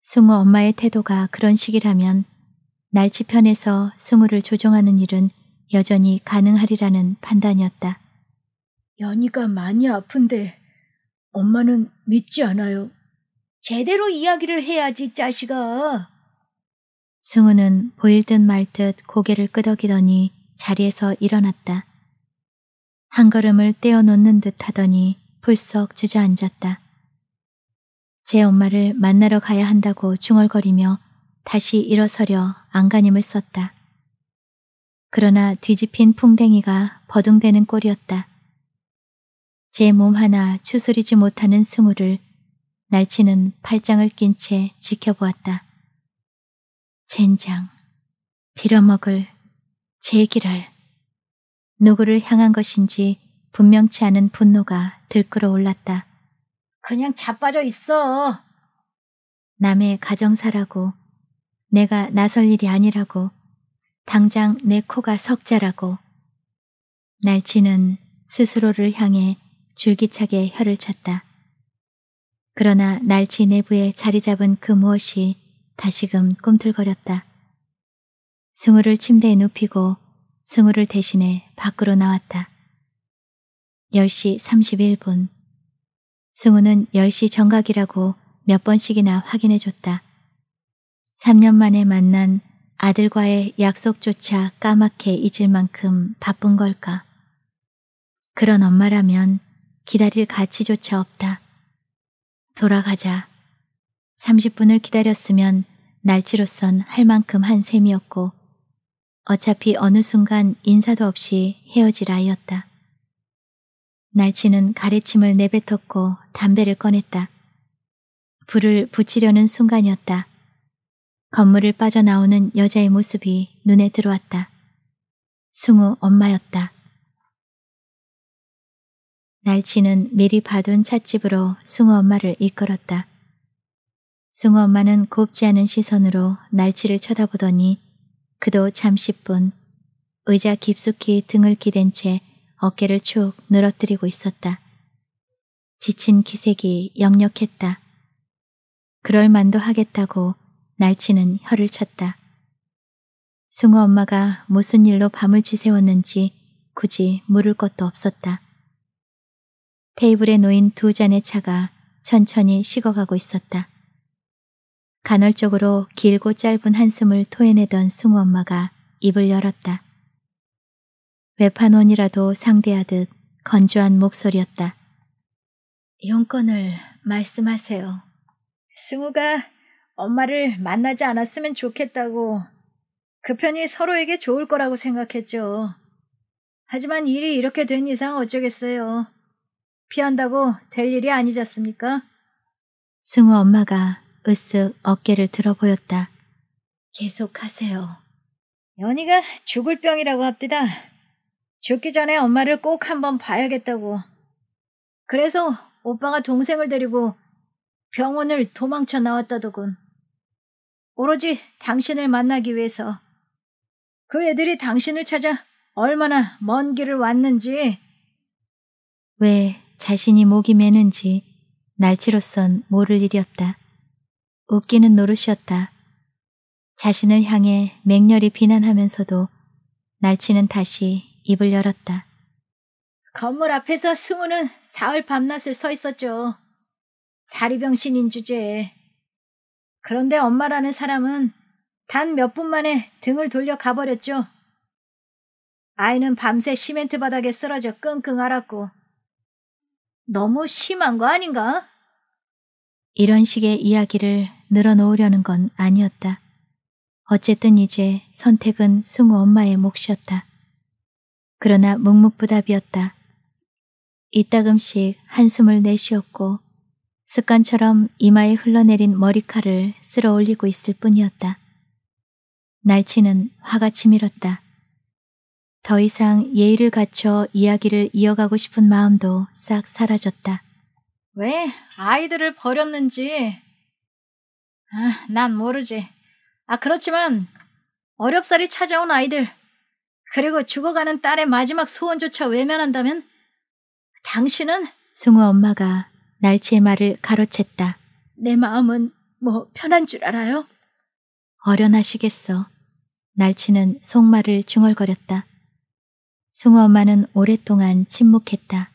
승우 엄마의 태도가 그런 식이라면 날치 편에서 승우를 조종하는 일은 여전히 가능하리라는 판단이었다. 연희가 많이 아픈데 엄마는 믿지 않아요. 제대로 이야기를 해야지 짜식아. 승우는 보일 듯 말 듯 고개를 끄덕이더니 자리에서 일어났다. 한 걸음을 떼어놓는 듯 하더니 불썩 주저앉았다. 제 엄마를 만나러 가야 한다고 중얼거리며 다시 일어서려 안간힘을 썼다. 그러나 뒤집힌 풍뎅이가 버둥대는 꼴이었다. 제 몸 하나 추스리지 못하는 승우를 날치는 팔짱을 낀 채 지켜보았다. 젠장, 빌어먹을 제기랄. 누구를 향한 것인지 분명치 않은 분노가 들끓어 올랐다. 그냥 자빠져 있어. 남의 가정사라고, 내가 나설 일이 아니라고, 당장 내 코가 석자라고. 날치는 스스로를 향해 줄기차게 혀를 쳤다. 그러나 날치 내부에 자리 잡은 그 무엇이 다시금 꿈틀거렸다. 승우를 침대에 눕히고 승우를 대신해 밖으로 나왔다. 10시 31분. 승우는 10시 정각이라고 몇 번씩이나 확인해줬다. 3년 만에 만난 아들과의 약속조차 까맣게 잊을 만큼 바쁜 걸까. 그런 엄마라면 기다릴 가치조차 없다. 돌아가자. 30분을 기다렸으면 날치로선 할 만큼 한 셈이었고 어차피 어느 순간 인사도 없이 헤어질 아이였다. 날치는 가래침을 내뱉었고 담배를 꺼냈다. 불을 붙이려는 순간이었다. 건물을 빠져나오는 여자의 모습이 눈에 들어왔다. 승우 엄마였다. 날치는 미리 봐둔 찻집으로 승우 엄마를 이끌었다. 승우 엄마는 곱지 않은 시선으로 날치를 쳐다보더니 그도 잠시뿐 의자 깊숙이 등을 기댄 채 어깨를 쭉 늘어뜨리고 있었다. 지친 기색이 역력했다. 그럴 만도 하겠다고 날치는 혀를 쳤다. 승우 엄마가 무슨 일로 밤을 지새웠는지 굳이 물을 것도 없었다. 테이블에 놓인 두 잔의 차가 천천히 식어가고 있었다. 간헐적으로 길고 짧은 한숨을 토해내던 승우 엄마가 입을 열었다. 외판원이라도 상대하듯 건조한 목소리였다. 용건을 말씀하세요. 승우가 엄마를 만나지 않았으면 좋겠다고 그 편이 서로에게 좋을 거라고 생각했죠. 하지만 일이 이렇게 된 이상 어쩌겠어요. 피한다고 될 일이 아니지 않습니까? 승우 엄마가 으쓱 어깨를 들어 보였다. 계속하세요. 연희가 죽을 병이라고 합디다. 죽기 전에 엄마를 꼭 한번 봐야겠다고. 그래서 오빠가 동생을 데리고 병원을 도망쳐 나왔다더군. 오로지 당신을 만나기 위해서. 그 애들이 당신을 찾아 얼마나 먼 길을 왔는지. 왜 자신이 목이 매는지 날치로선 모를 일이었다. 웃기는 노릇이었다. 자신을 향해 맹렬히 비난하면서도 날치는 다시 입을 열었다. 건물 앞에서 승우는 사흘 밤낮을 서 있었죠. 다리병신인 주제에. 그런데 엄마라는 사람은 단 몇 분 만에 등을 돌려 가버렸죠. 아이는 밤새 시멘트 바닥에 쓰러져 끙끙 앓았고 너무 심한 거 아닌가? 이런 식의 이야기를 늘어놓으려는 건 아니었다. 어쨌든 이제 선택은 승우 엄마의 몫이었다. 그러나 묵묵부답이었다. 이따금씩 한숨을 내쉬었고 습관처럼 이마에 흘러내린 머리칼을 쓸어 올리고 있을 뿐이었다. 날치는 화가 치밀었다. 더 이상 예의를 갖춰 이야기를 이어가고 싶은 마음도 싹 사라졌다. 왜 아이들을 버렸는지 아, 난 모르지. 아, 그렇지만 어렵사리 찾아온 아이들, 그리고 죽어가는 딸의 마지막 소원조차 외면한다면 당신은 승우 엄마가 날치의 말을 가로챘다. 내 마음은 뭐 편한 줄 알아요? 어련하시겠어. 날치는 속말을 중얼거렸다. 승우 엄마는 오랫동안 침묵했다.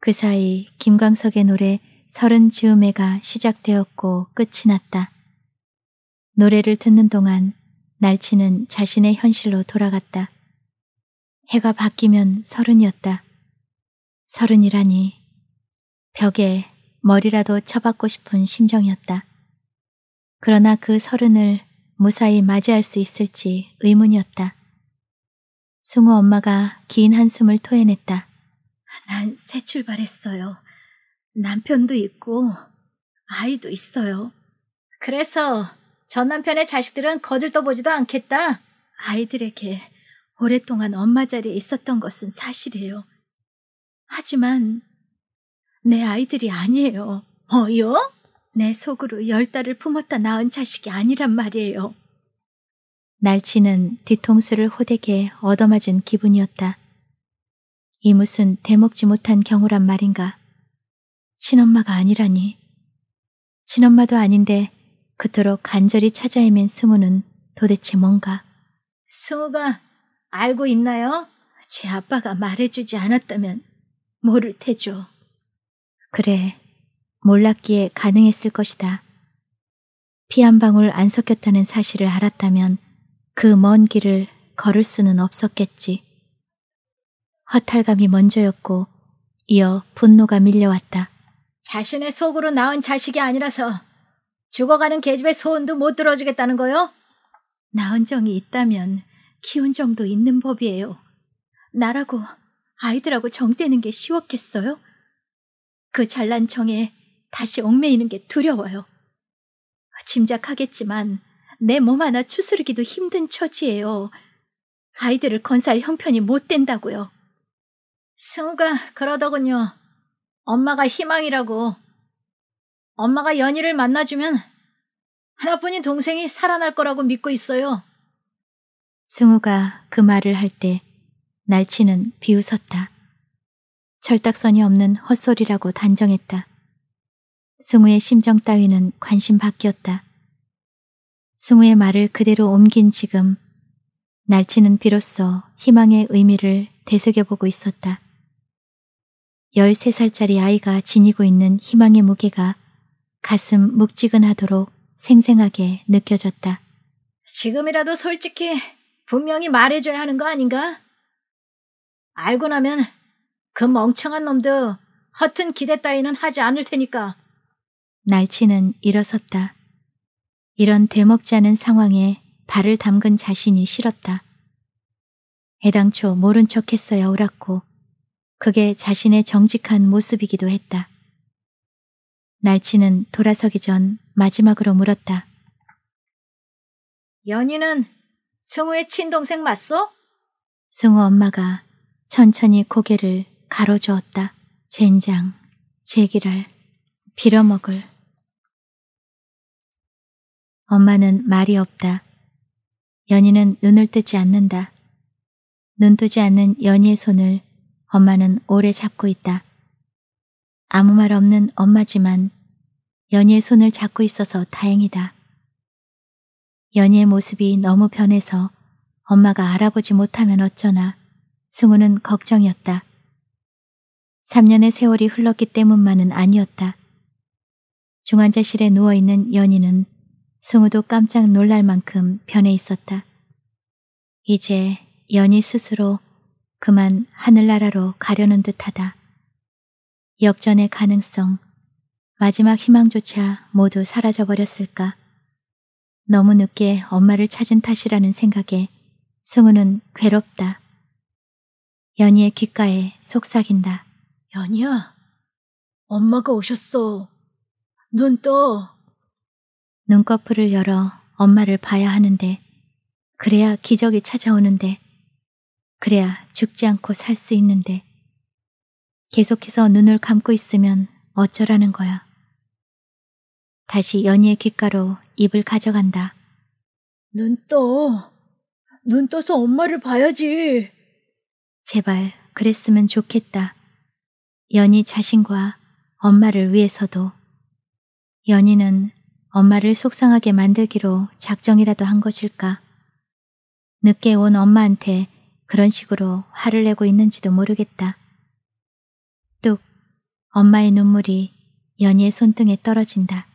그 사이 김광석의 노래 서른 지음에가 시작되었고 끝이 났다. 노래를 듣는 동안 날치는 자신의 현실로 돌아갔다. 해가 바뀌면 서른이었다. 서른이라니. 벽에 머리라도 쳐박고 싶은 심정이었다. 그러나 그 서른을 무사히 맞이할 수 있을지 의문이었다. 승우 엄마가 긴 한숨을 토해냈다. 난 새 출발했어요. 남편도 있고 아이도 있어요. 그래서 전 남편의 자식들은 거들떠보지도 않겠다. 아이들에게 오랫동안 엄마 자리에 있었던 것은 사실이에요. 하지만 내 아이들이 아니에요. 어요? 내 속으로 열 달을 품었다 낳은 자식이 아니란 말이에요. 날치는 뒤통수를 호되게 얻어맞은 기분이었다. 이 무슨 대목지 못한 경우란 말인가. 친엄마가 아니라니. 친엄마도 아닌데 그토록 간절히 찾아 헤맨 승우는 도대체 뭔가. 승우가 알고 있나요? 제 아빠가 말해주지 않았다면 모를 테죠. 그래, 몰랐기에 가능했을 것이다. 피 한 방울 안 섞였다는 사실을 알았다면 그 먼 길을 걸을 수는 없었겠지. 허탈감이 먼저였고 이어 분노가 밀려왔다. 자신의 속으로 낳은 자식이 아니라서 죽어가는 계집의 소원도 못 들어주겠다는 거요? 낳은 정이 있다면 키운 정도 있는 법이에요. 나라고 아이들하고 정떼는 게 쉬웠겠어요? 그 잘난 정에 다시 얽매이는 게 두려워요. 짐작하겠지만 내 몸 하나 추스르기도 힘든 처지예요. 아이들을 건사 형편이 못 된다고요. 승우가 그러더군요. 엄마가 희망이라고. 엄마가 연희를 만나주면 하나뿐인 동생이 살아날 거라고 믿고 있어요. 승우가 그 말을 할 때 날치는 비웃었다. 철딱선이 없는 헛소리라고 단정했다. 승우의 심정 따위는 관심 바뀌었다 승우의 말을 그대로 옮긴 지금 날치는 비로소 희망의 의미를 되새겨보고 있었다. 13살짜리 아이가 지니고 있는 희망의 무게가 가슴 묵직은하도록 생생하게 느껴졌다. 지금이라도 솔직히 분명히 말해줘야 하는 거 아닌가? 알고 나면 그 멍청한 놈도 허튼 기대 따위는 하지 않을 테니까. 날치는 일어섰다. 이런 대먹지 않은 상황에 발을 담근 자신이 싫었다. 해당초 모른 척했어야 옳았고 그게 자신의 정직한 모습이기도 했다. 날치는 돌아서기 전 마지막으로 물었다. 연희는 승우의 친동생 맞소? 승우 엄마가 천천히 고개를 가로주었다. 젠장, 제기랄, 빌어먹을. 엄마는 말이 없다. 연희는 눈을 뜨지 않는다. 눈 뜨지 않는 연희의 손을 엄마는 오래 잡고 있다. 아무 말 없는 엄마지만 연희의 손을 잡고 있어서 다행이다. 연희의 모습이 너무 변해서 엄마가 알아보지 못하면 어쩌나 승우는 걱정이었다. 3년의 세월이 흘렀기 때문만은 아니었다. 중환자실에 누워있는 연희는 승우도 깜짝 놀랄 만큼 변해 있었다. 이제 연희 스스로 그만 하늘나라로 가려는 듯하다. 역전의 가능성, 마지막 희망조차 모두 사라져버렸을까. 너무 늦게 엄마를 찾은 탓이라는 생각에 승우는 괴롭다. 연희의 귓가에 속삭인다. 연희야, 엄마가 오셨어. 눈 떠. 눈꺼풀을 열어 엄마를 봐야 하는데, 그래야 기적이 찾아오는데, 그래야 죽지 않고 살 수 있는데 계속해서 눈을 감고 있으면 어쩌라는 거야. 다시 연희의 귓가로 입을 가져간다. 눈 떠. 눈 떠서 엄마를 봐야지. 제발 그랬으면 좋겠다. 연희 자신과 엄마를 위해서도. 연희는 엄마를 속상하게 만들기로 작정이라도 한 것일까. 늦게 온 엄마한테 그런 식으로 화를 내고 있는지도 모르겠다. 뚝 엄마의 눈물이 연희의 손등에 떨어진다.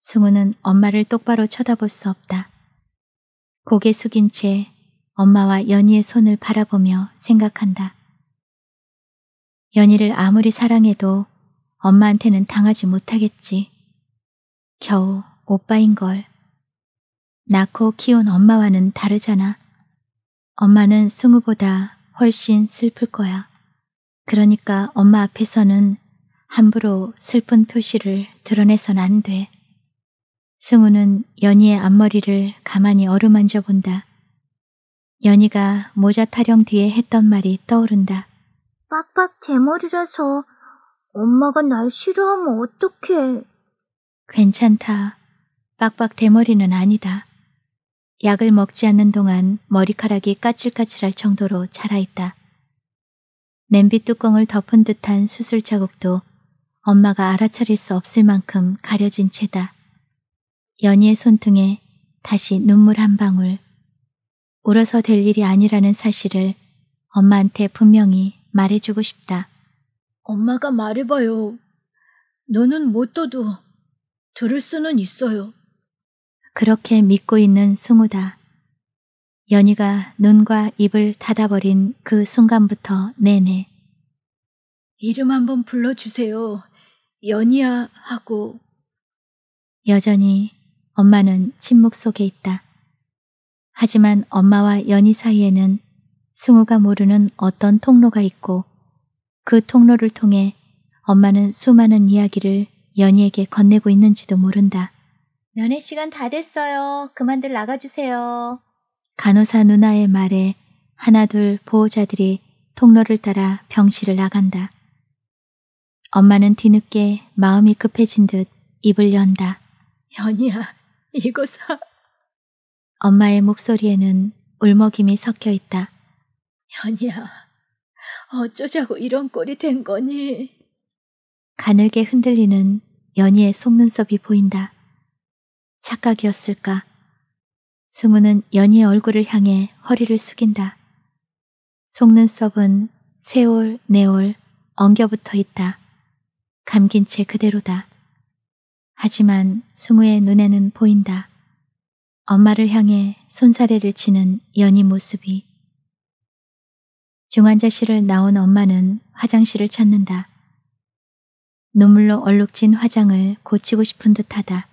승우는 엄마를 똑바로 쳐다볼 수 없다. 고개 숙인 채 엄마와 연희의 손을 바라보며 생각한다. 연희를 아무리 사랑해도 엄마한테는 당하지 못하겠지. 겨우 오빠인 걸. 낳고 키운 엄마와는 다르잖아. 엄마는 승우보다 훨씬 슬플 거야. 그러니까 엄마 앞에서는 함부로 슬픈 표시를 드러내선 안 돼. 승우는 연희의 앞머리를 가만히 어루만져 본다. 연희가 모자 타령 뒤에 했던 말이 떠오른다. 빡빡 대머리라서 엄마가 날 싫어하면 어떡해. 괜찮다. 빡빡 대머리는 아니다. 약을 먹지 않는 동안 머리카락이 까칠까칠할 정도로 자라있다. 냄비 뚜껑을 덮은 듯한 수술 자국도 엄마가 알아차릴 수 없을 만큼 가려진 채다. 연희의 손등에 다시 눈물 한 방울. 울어서 될 일이 아니라는 사실을 엄마한테 분명히 말해주고 싶다. 엄마가 말해봐요. 너는 못 떠도 들을 수는 있어요. 그렇게 믿고 있는 승우다. 연희가 눈과 입을 닫아버린 그 순간부터 내내 이름 한번 불러주세요. 연희야 하고 여전히 엄마는 침묵 속에 있다. 하지만 엄마와 연희 사이에는 승우가 모르는 어떤 통로가 있고 그 통로를 통해 엄마는 수많은 이야기를 연희에게 건네고 있는지도 모른다. 면회 시간 다 됐어요. 그만들 나가주세요. 간호사 누나의 말에 하나둘 보호자들이 통로를 따라 병실을 나간다. 엄마는 뒤늦게 마음이 급해진 듯 입을 연다. 연이야, 이곳아. 엄마의 목소리에는 울먹임이 섞여 있다. 연이야, 어쩌자고 이런 꼴이 된 거니? 가늘게 흔들리는 연희의 속눈썹이 보인다. 착각이었을까? 승우는 연희의 얼굴을 향해 허리를 숙인다. 속눈썹은 세올, 네올, 엉겨붙어 있다. 감긴 채 그대로다. 하지만 승우의 눈에는 보인다. 엄마를 향해 손사래를 치는 연희 모습이. 중환자실을 나온 엄마는 화장실을 찾는다. 눈물로 얼룩진 화장을 고치고 싶은 듯하다.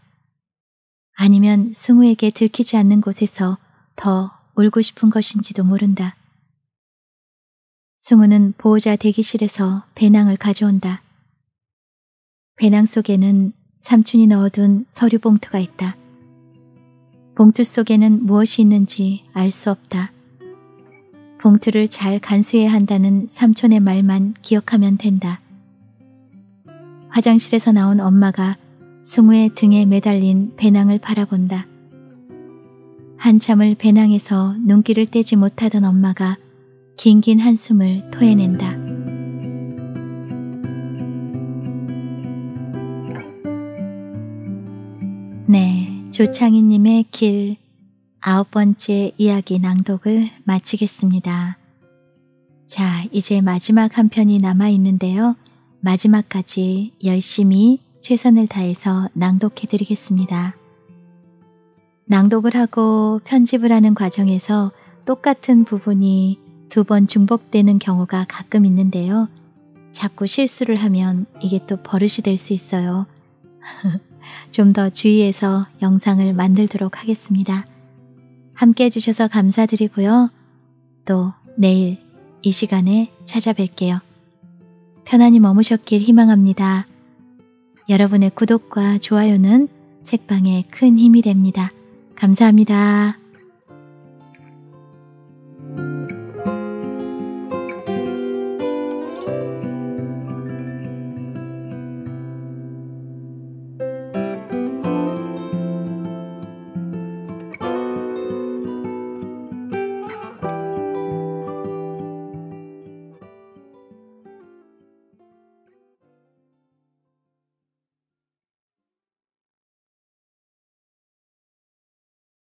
아니면 승우에게 들키지 않는 곳에서 더 울고 싶은 것인지도 모른다. 승우는 보호자 대기실에서 배낭을 가져온다. 배낭 속에는 삼촌이 넣어둔 서류 봉투가 있다. 봉투 속에는 무엇이 있는지 알 수 없다. 봉투를 잘 간수해야 한다는 삼촌의 말만 기억하면 된다. 화장실에서 나온 엄마가 승우의 등에 매달린 배낭을 바라본다. 한참을 배낭에서 눈길을 떼지 못하던 엄마가 긴긴 한숨을 토해낸다. 네, 조창희님의 길 아홉 번째 이야기 낭독을 마치겠습니다. 자, 이제 마지막 한 편이 남아 있는데요. 마지막까지 열심히 최선을 다해서 낭독해 드리겠습니다. 낭독을 하고 편집을 하는 과정에서 똑같은 부분이 두 번 중복되는 경우가 가끔 있는데요. 자꾸 실수를 하면 이게 또 버릇이 될 수 있어요. 좀 더 주의해서 영상을 만들도록 하겠습니다. 함께 해주셔서 감사드리고요. 또 내일 이 시간에 찾아뵐게요. 편안히 머무셨길 희망합니다. 여러분의 구독과 좋아요는 책방에 큰 힘이 됩니다. 감사합니다.